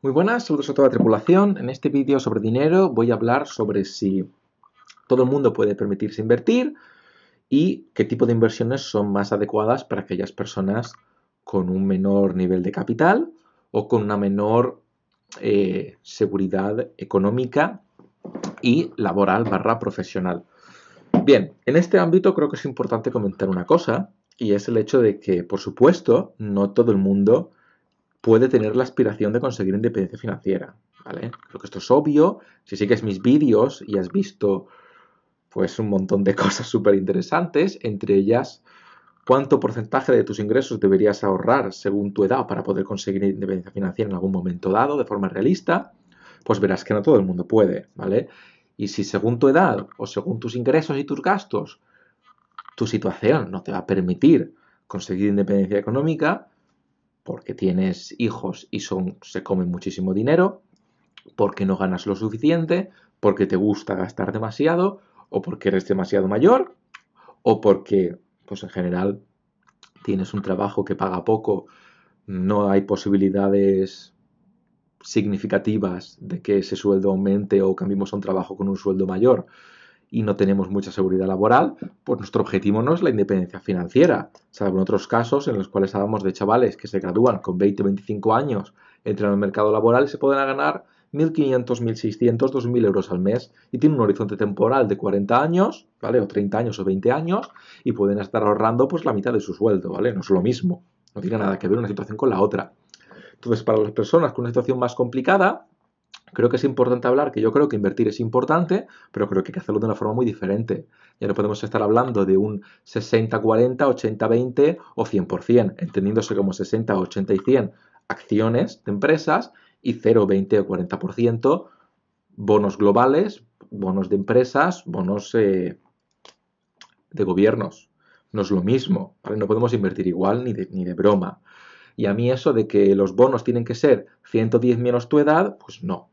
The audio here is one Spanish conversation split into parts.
Muy buenas, saludos a toda la tripulación. En este vídeo sobre dinero voy a hablar sobre si todo el mundo puede permitirse invertir y qué tipo de inversiones son más adecuadas para aquellas personas con un menor nivel de capital o con una menor eh, seguridad económica y laboral barra profesional. Bien, en este ámbito creo que es importante comentar una cosa y es el hecho de que, por supuesto, no todo el mundo puede tener la aspiración de conseguir independencia financiera. ¿vale? Creo que esto es obvio. Si sigues mis vídeos y has visto pues un montón de cosas súper interesantes, entre ellas cuánto porcentaje de tus ingresos deberías ahorrar según tu edad para poder conseguir independencia financiera en algún momento dado de forma realista, pues verás que no todo el mundo puede, ¿vale? Y si según tu edad o según tus ingresos y tus gastos, tu situación no te va a permitir conseguir independencia económica, porque tienes hijos y son, se comen muchísimo dinero, porque no ganas lo suficiente, porque te gusta gastar demasiado, o porque eres demasiado mayor, o porque, pues en general, tienes un trabajo que paga poco, no hay posibilidades significativas de que ese sueldo aumente o cambiemos a un trabajo con un sueldo mayor y no tenemos mucha seguridad laboral, pues nuestro objetivo no es la independencia financiera, salvo en otros casos en los cuales hablamos de chavales que se gradúan con 20 o 25 años, entran al mercado laboral y se pueden ganar 1.500, 1.600, 2.000 euros al mes y tienen un horizonte temporal de 40 años, ¿vale? O 30 años o 20 años y pueden estar ahorrando pues la mitad de su sueldo, ¿vale? No es lo mismo, no tiene nada que ver una situación con la otra. Entonces, para las personas con una situación más complicada, Creo que es importante hablar, que yo creo que invertir es importante, pero creo que hay que hacerlo de una forma muy diferente. Ya no podemos estar hablando de un 60-40, 80-20 o 100%, entendiéndose como 60, 80 y 100 acciones de empresas y 0, 20 o 40% bonos globales, bonos de empresas, bonos eh, de gobiernos. No es lo mismo, ¿vale? No podemos invertir igual ni ni de broma. Y a mí eso de que los bonos tienen que ser 110 menos tu edad, pues no,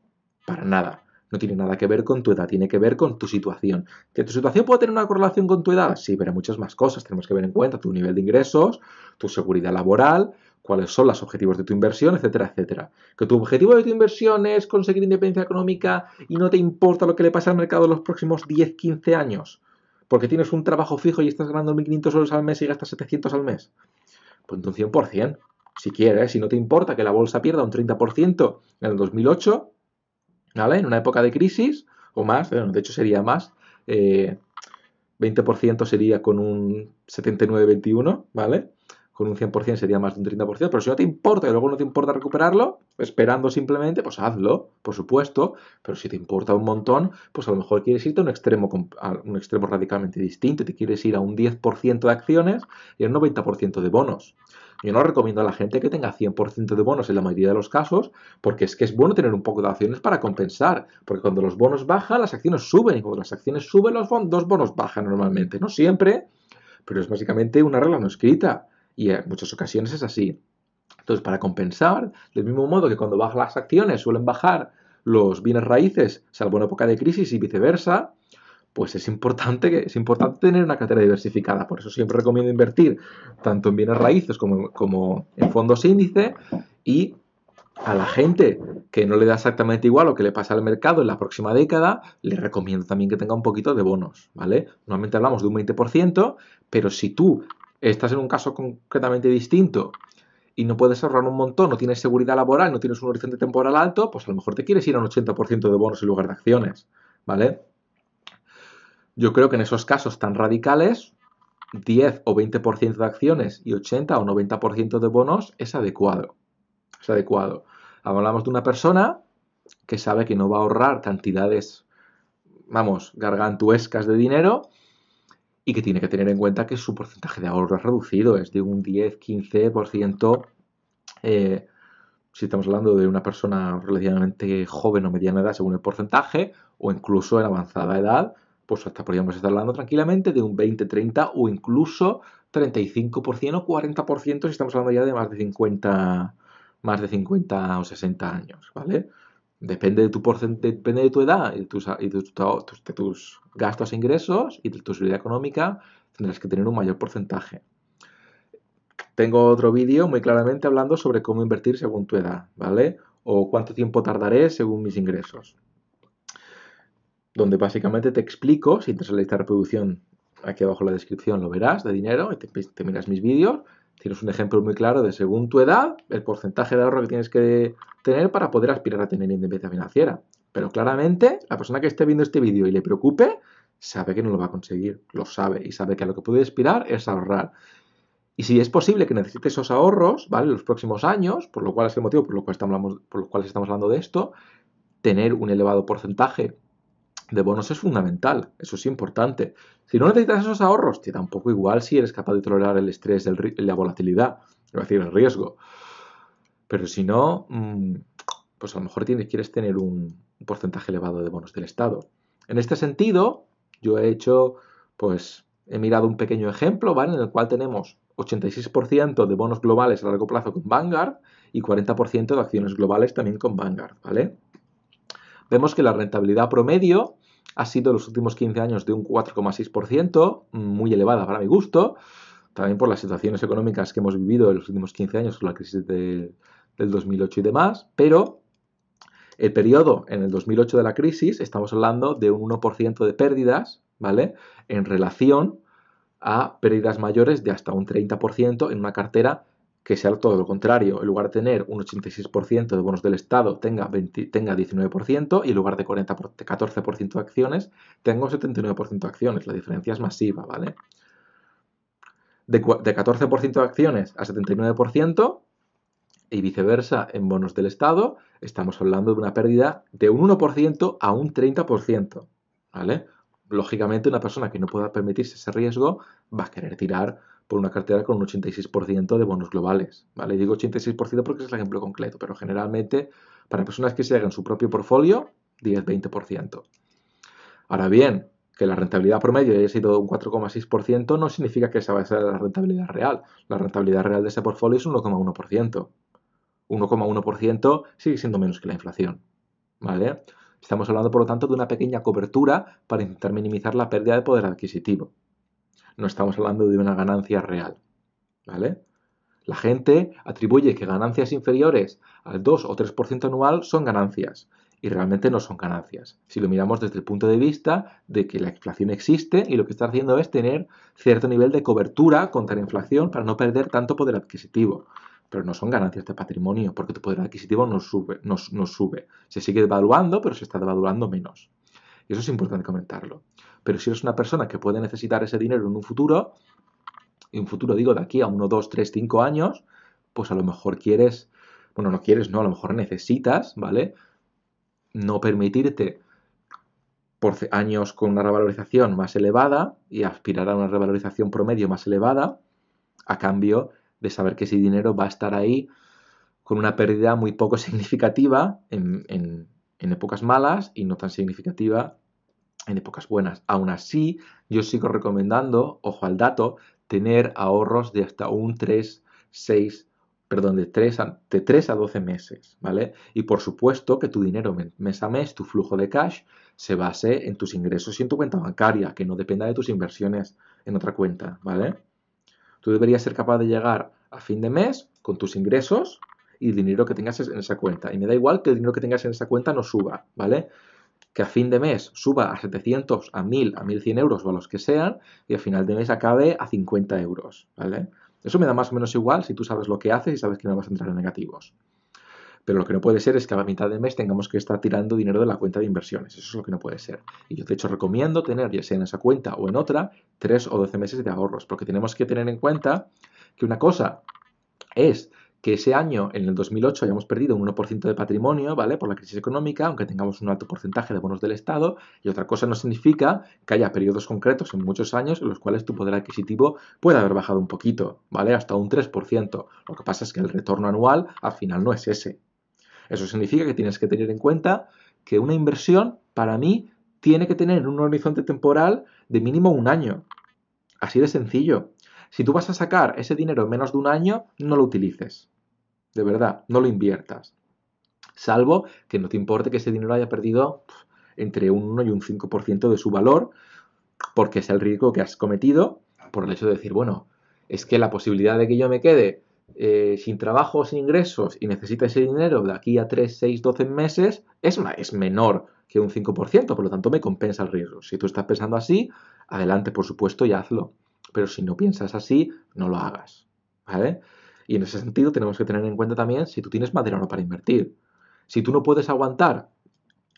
para nada. No tiene nada que ver con tu edad, tiene que ver con tu situación. ¿Que tu situación puede tener una correlación con tu edad? Sí, pero hay muchas más cosas. Tenemos que ver en cuenta tu nivel de ingresos, tu seguridad laboral, cuáles son los objetivos de tu inversión, etcétera, etcétera. Que tu objetivo de tu inversión es conseguir independencia económica y no te importa lo que le pase al mercado en los próximos 10, 15 años, porque tienes un trabajo fijo y estás ganando 1.500 euros al mes y gastas 700 al mes. Pues un 100% si quieres, si no te importa que la bolsa pierda un 30% en el 2008, ¿vale? En una época de crisis, o más, bueno, de hecho sería más, 20% eh, sería con un 79-21, ¿vale? con un 100% sería más de un 30%, pero si no te importa y luego no te importa recuperarlo, esperando simplemente, pues hazlo, por supuesto, pero si te importa un montón, pues a lo mejor quieres irte a un extremo, a un extremo radicalmente distinto, te quieres ir a un 10% de acciones y a un 90% de bonos. Yo no recomiendo a la gente que tenga 100% de bonos en la mayoría de los casos, porque es que es bueno tener un poco de acciones para compensar, porque cuando los bonos bajan, las acciones suben, y cuando las acciones suben, los dos bonos bajan normalmente, no siempre, pero es básicamente una regla no escrita y en muchas ocasiones es así. Entonces, para compensar, del mismo modo que cuando bajan las acciones suelen bajar los bienes raíces, salvo en época de crisis y viceversa, pues es importante, que, es importante tener una cartera diversificada. Por eso siempre recomiendo invertir tanto en bienes raíces como, en fondos índice y a la gente que no le da exactamente igual lo que le pasa al mercado en la próxima década, le recomiendo también que tenga un poquito de bonos, ¿vale? Normalmente hablamos de un 20%, pero si tú estás en un caso concretamente distinto y no puedes ahorrar un montón, no tienes seguridad laboral, no tienes un horizonte temporal alto, pues a lo mejor te quieres ir a un 80% de bonos en lugar de acciones, ¿vale? Yo creo que en esos casos tan radicales, 10 o 20% de acciones y 80 o 90% de bonos es adecuado. Es adecuado. Hablamos de una persona que sabe que no va a ahorrar cantidades, vamos, gargantuescas de dinero, y que tiene que tener en cuenta que su porcentaje de ahorro es reducido, es de un 10-15%. Eh, si estamos hablando de una persona relativamente joven o mediana edad, según el porcentaje, o incluso en avanzada edad, pues hasta podríamos estar hablando tranquilamente de un 20, 30 o incluso 35% o 40% si estamos hablando ya de más de 50, más de 50 o 60 años, ¿vale? Depende de tu porcentaje, depende de tu edad y, de tus, gastos e ingresos y de tu seguridad económica, tendrás que tener un mayor porcentaje. Tengo otro vídeo muy claramente hablando sobre cómo invertir según tu edad, ¿vale? O cuánto tiempo tardaré según mis ingresos. Donde básicamente te explico, si entras a la lista de reproducción, aquí abajo en la descripción lo verás, de dinero, y te miras mis vídeos, Tienes un ejemplo muy claro de según tu edad, el porcentaje de ahorro que tienes que tener para poder aspirar a tener independencia financiera. Pero claramente, la persona que esté viendo este vídeo y le preocupe, sabe que no lo va a conseguir, lo sabe, y sabe que a lo que puede aspirar es ahorrar. Y si es posible que necesites esos ahorros, ¿vale? los próximos años, por lo cual es el motivo por lo cual estamos, por estamos hablando de esto, tener un elevado porcentaje de bonos es fundamental, eso es importante. Si no necesitas esos ahorros, te da un poco igual si eres capaz de tolerar el estrés, el, la volatilidad, es decir, el riesgo. Pero si no, mm, pues a lo mejor tienes, quieres tener un porcentaje elevado de bonos del Estado. En este sentido, yo he hecho, pues he mirado un pequeño ejemplo, ¿vale? En el cual tenemos 86% de bonos globales a largo plazo con Vanguard y 40% de acciones globales también con Vanguard, ¿vale? Vemos que la rentabilidad promedio ha sido en los últimos 15 años de un 4,6%, muy elevada para mi gusto, también por las situaciones económicas que hemos vivido en los últimos 15 años con la crisis del 2008 y demás, pero el periodo en el 2008 de la crisis estamos hablando de un 1% de pérdidas, ¿vale? En relación a pérdidas mayores de hasta un 30% en una cartera que sea todo lo contrario. En lugar de tener un 86% de bonos del Estado, tenga, tenga 19% y en lugar de 40 14% de acciones, tenga un 79% de acciones. La diferencia es masiva, ¿vale? De, de 14% de acciones a 79% y viceversa en bonos del Estado, estamos hablando de una pérdida de un 1% a un 30%, ¿vale? Lógicamente una persona que no pueda permitirse ese riesgo va a querer tirar por una cartera con un 86% de bonos globales. ¿vale? Digo 86% porque es el ejemplo concreto, pero generalmente para personas que se hagan su propio portfolio, 10-20%. Ahora bien, que la rentabilidad promedio haya sido un 4,6% no significa que esa va a ser la rentabilidad real. La rentabilidad real de ese portfolio es un 1,1%. 1,1% sigue siendo menos que la inflación. ¿Vale? Estamos hablando, por lo tanto, de una pequeña cobertura para intentar minimizar la pérdida de poder adquisitivo no estamos hablando de una ganancia real. ¿Vale? La gente atribuye que ganancias inferiores al 2 o 3% anual son ganancias y realmente no son ganancias. Si lo miramos desde el punto de vista de que la inflación existe y lo que está haciendo es tener cierto nivel de cobertura contra la inflación para no perder tanto poder adquisitivo. Pero no son ganancias de patrimonio porque tu poder adquisitivo no sube, no sube. Se sigue devaluando, pero se está devaluando menos. Y eso es importante comentarlo. Pero si eres una persona que puede necesitar ese dinero en un futuro, y un futuro digo de aquí a 1, 2, 3, 5 años, pues a lo mejor quieres, bueno, no quieres, no, a lo mejor necesitas, ¿vale? No permitirte por años con una revalorización más elevada y aspirar a una revalorización promedio más elevada a cambio de saber que ese dinero va a estar ahí con una pérdida muy poco significativa en, en épocas malas y no tan significativa en épocas buenas. Aún así, yo sigo recomendando, ojo al dato, tener ahorros de hasta un 3, 6, perdón, de 3 a, de 12 meses, ¿vale? Y por supuesto que tu dinero mes a mes, tu flujo de cash, se base en tus ingresos y en tu cuenta bancaria, que no dependa de tus inversiones en otra cuenta, ¿vale? Tú deberías ser capaz de llegar a fin de mes con tus ingresos y el dinero que tengas en esa cuenta. Y me da igual que el dinero que tengas en esa cuenta no suba, ¿vale? Que a fin de mes suba a 700, a 1000, a 1100 euros o a los que sean, y a final de mes acabe a 50 euros, ¿vale? Eso me da más o menos igual si tú sabes lo que haces y sabes que no vas a entrar en negativos. Pero lo que no puede ser es que a la mitad de mes tengamos que estar tirando dinero de la cuenta de inversiones. Eso es lo que no puede ser. Y yo de hecho recomiendo tener, ya sea en esa cuenta o en otra, 3 o 12 meses de ahorros, porque tenemos que tener en cuenta que una cosa es que ese año, en el 2008, hayamos perdido un 1% de patrimonio, ¿vale? Por la crisis económica, aunque tengamos un alto porcentaje de bonos del Estado, y otra cosa no significa que haya periodos concretos en muchos años en los cuales tu poder adquisitivo puede haber bajado un poquito, ¿vale? Hasta un 3%. Lo que pasa es que el retorno anual al final no es ese. Eso significa que tienes que tener en cuenta que una inversión, para mí, tiene que tener un horizonte temporal de mínimo un año. Así de sencillo. Si tú vas a sacar ese dinero en menos de un año, no lo utilices de verdad, no lo inviertas. Salvo que no te importe que ese dinero haya perdido entre un 1 y un 5% de su valor, porque es el riesgo que has cometido por el hecho de decir, bueno, es que la posibilidad de que yo me quede eh, sin trabajo, sin ingresos y necesite ese dinero de aquí a 3, 6, 12 meses es, una, es menor que un 5%, por lo tanto me compensa el riesgo. Si tú estás pensando así, adelante, por supuesto, y hazlo. Pero si no piensas así, no lo hagas. ¿Vale? Y en ese sentido tenemos que tener en cuenta también si tú tienes madera o no para invertir. Si tú no puedes aguantar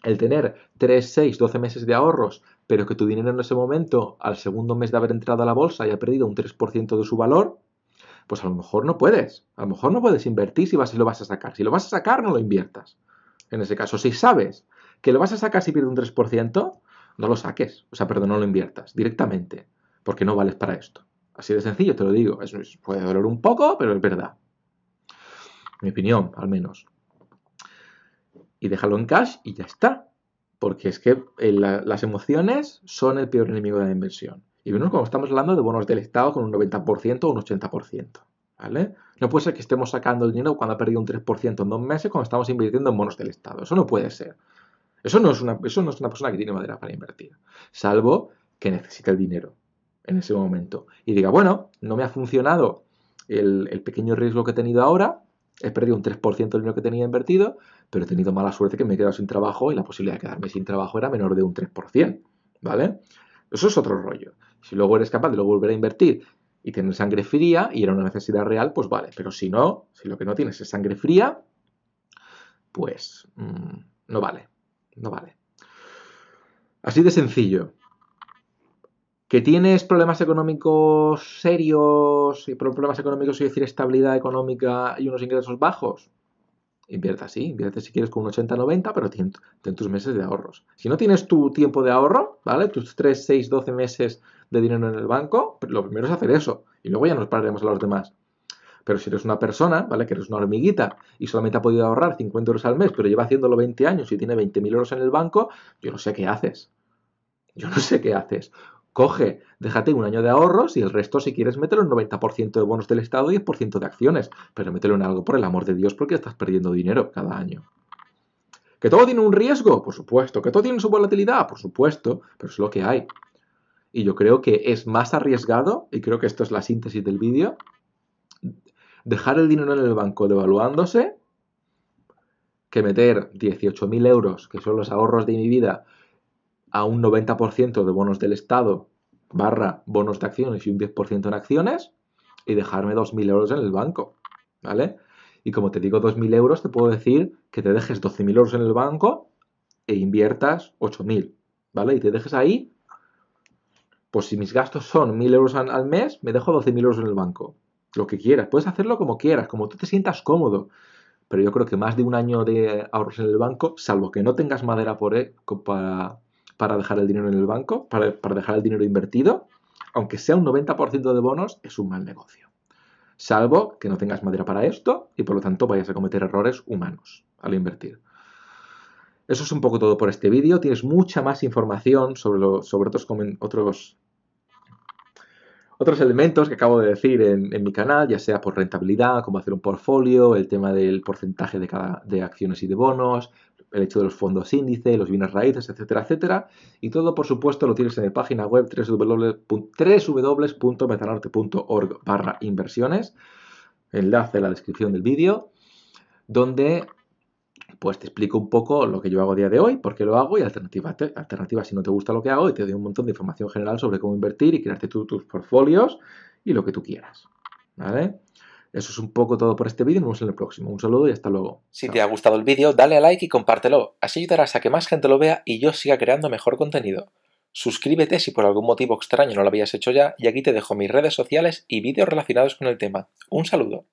el tener 3, 6, 12 meses de ahorros, pero que tu dinero en ese momento, al segundo mes de haber entrado a la bolsa, haya perdido un 3% de su valor, pues a lo mejor no puedes. A lo mejor no puedes invertir si, vas, si lo vas a sacar. Si lo vas a sacar, no lo inviertas. En ese caso, si sabes que lo vas a sacar si pierde un 3%, no lo saques. O sea, perdón, no lo inviertas directamente, porque no vales para esto. Así de sencillo, te lo digo. puede doler un poco, pero es verdad. Mi opinión, al menos. Y déjalo en cash y ya está. Porque es que eh, las emociones son el peor enemigo de la inversión. Y vemos cuando estamos hablando de bonos del Estado con un 90% o un 80%. No puede ser que estemos sacando el dinero cuando ha perdido un 3% en dos meses cuando estamos invirtiendo en bonos del Estado. Eso no puede ser. Eso no es una, eso no es una persona que tiene madera para invertir. Salvo que necesita el dinero en ese momento y diga, bueno, no me ha funcionado el, pequeño riesgo que he tenido ahora, he perdido un 3% del dinero que tenía invertido, pero he tenido mala suerte que me he quedado sin trabajo y la posibilidad de quedarme sin trabajo era menor de un 3%, ¿vale? Eso es otro rollo. Si luego eres capaz de lo volver a invertir y tener sangre fría y era una necesidad real, pues vale, pero si no, si lo que no tienes es sangre fría, pues mm, no vale, no vale. Así de sencillo. ¿Que tienes problemas económicos serios, problemas económicos, es decir, estabilidad económica y unos ingresos bajos? invierta así, invierte si quieres con un 80-90, pero ten, tus meses de ahorros. Si no tienes tu tiempo de ahorro, ¿vale? Tus 3, 6, 12 meses de dinero en el banco, lo primero es hacer eso y luego ya nos pararemos a los demás. Pero si eres una persona, ¿vale? Que eres una hormiguita y solamente ha podido ahorrar 50 euros al mes, pero lleva haciéndolo 20 años y tiene 20.000 euros en el banco, yo no sé qué haces. Yo no sé qué haces coge, déjate un año de ahorros y el resto, si quieres, mételo en 90% de bonos del Estado y 10% de acciones, pero mételo en algo, por el amor de Dios, porque estás perdiendo dinero cada año. ¿Que todo tiene un riesgo? Por supuesto. ¿Que todo tiene su volatilidad? Por supuesto, pero es lo que hay. Y yo creo que es más arriesgado, y creo que esto es la síntesis del vídeo, dejar el dinero en el banco devaluándose que meter 18.000 euros, que son los ahorros de mi vida, a un 90% de bonos del Estado barra bonos de acciones y un 10% en acciones y dejarme 2.000 euros en el banco, ¿vale? Y como te digo 2.000 euros, te puedo decir que te dejes 12.000 euros en el banco e inviertas 8.000, ¿vale? Y te dejes ahí, pues si mis gastos son 1.000 euros al mes, me dejo 12.000 euros en el banco, lo que quieras. Puedes hacerlo como quieras, como tú te sientas cómodo. Pero yo creo que más de un año de ahorros en el banco, salvo que no tengas madera por, e, para, para dejar el dinero en el banco, para, dejar el dinero invertido, aunque sea un 90% de bonos, es un mal negocio. Salvo que no tengas madera para esto y por lo tanto vayas a cometer errores humanos al invertir. Eso es un poco todo por este vídeo. Tienes mucha más información sobre, otros, otros, otros, elementos que acabo de decir en, mi canal, ya sea por rentabilidad, cómo hacer un portfolio, el tema del porcentaje de, cada, de acciones y de bonos, el hecho de los fondos índice, los bienes raíces, etcétera, etcétera. Y todo, por supuesto, lo tienes en la página web www.metanorte.org barra inversiones, enlace en la descripción del vídeo, donde pues te explico un poco lo que yo hago a día de hoy, por qué lo hago y alternativas alternativa, si no te gusta lo que hago y te doy un montón de información general sobre cómo invertir y crearte tus portfolios y lo que tú quieras. ¿Vale? Eso es un poco todo por este vídeo, nos vemos en el próximo. Un saludo y hasta luego. Si te ha gustado el vídeo, dale a like y compártelo. Así ayudarás a que más gente lo vea y yo siga creando mejor contenido. Suscríbete si por algún motivo extraño no lo habías hecho ya y aquí te dejo mis redes sociales y vídeos relacionados con el tema. Un saludo.